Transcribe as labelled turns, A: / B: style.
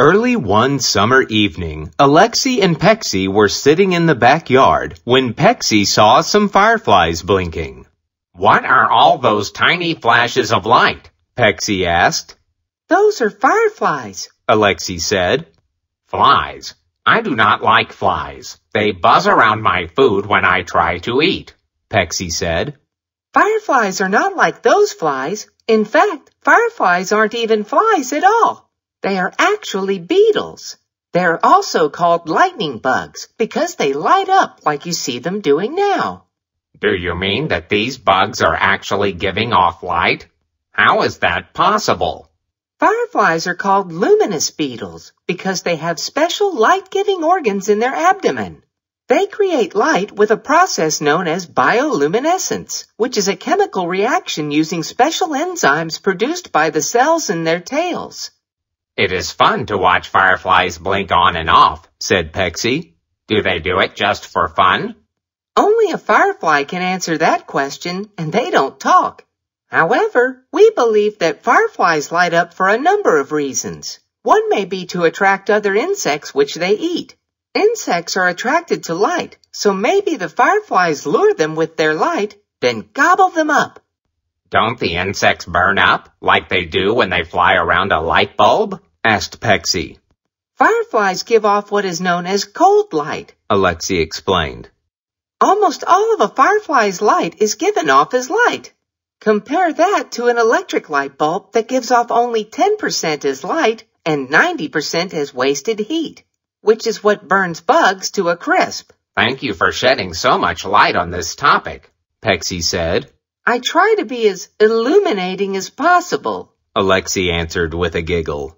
A: Early one summer evening, Alexi and Pexy were sitting in the backyard when Pexy saw some fireflies blinking. What are all those tiny flashes of light? Pexy asked.
B: Those are fireflies,
A: Alexi said. Flies? I do not like flies. They buzz around my food when I try to eat, Pexy said.
B: Fireflies are not like those flies. In fact, fireflies aren't even flies at all. They are actually beetles. They are also called lightning bugs because they light up like you see them doing now.
A: Do you mean that these bugs are actually giving off light? How is that possible?
B: Fireflies are called luminous beetles because they have special light-giving organs in their abdomen. They create light with a process known as bioluminescence, which is a chemical reaction using special enzymes produced by the cells in their tails.
A: It is fun to watch fireflies blink on and off, said Pexy. Do they do it just for fun?
B: Only a firefly can answer that question, and they don't talk. However, we believe that fireflies light up for a number of reasons. One may be to attract other insects which they eat. Insects are attracted to light, so maybe the fireflies lure them with their light, then gobble them up.
A: Don't the insects burn up, like they do when they fly around a light bulb? asked Pexy.
B: Fireflies give off what is known as cold light,
A: Alexi explained.
B: Almost all of a firefly's light is given off as light. Compare that to an electric light bulb that gives off only 10% as light and 90% as wasted heat, which is what burns bugs to a crisp.
A: Thank you for shedding so much light on this topic, Pexy said.
B: I try to be as illuminating as possible,
A: Alexi answered with a giggle.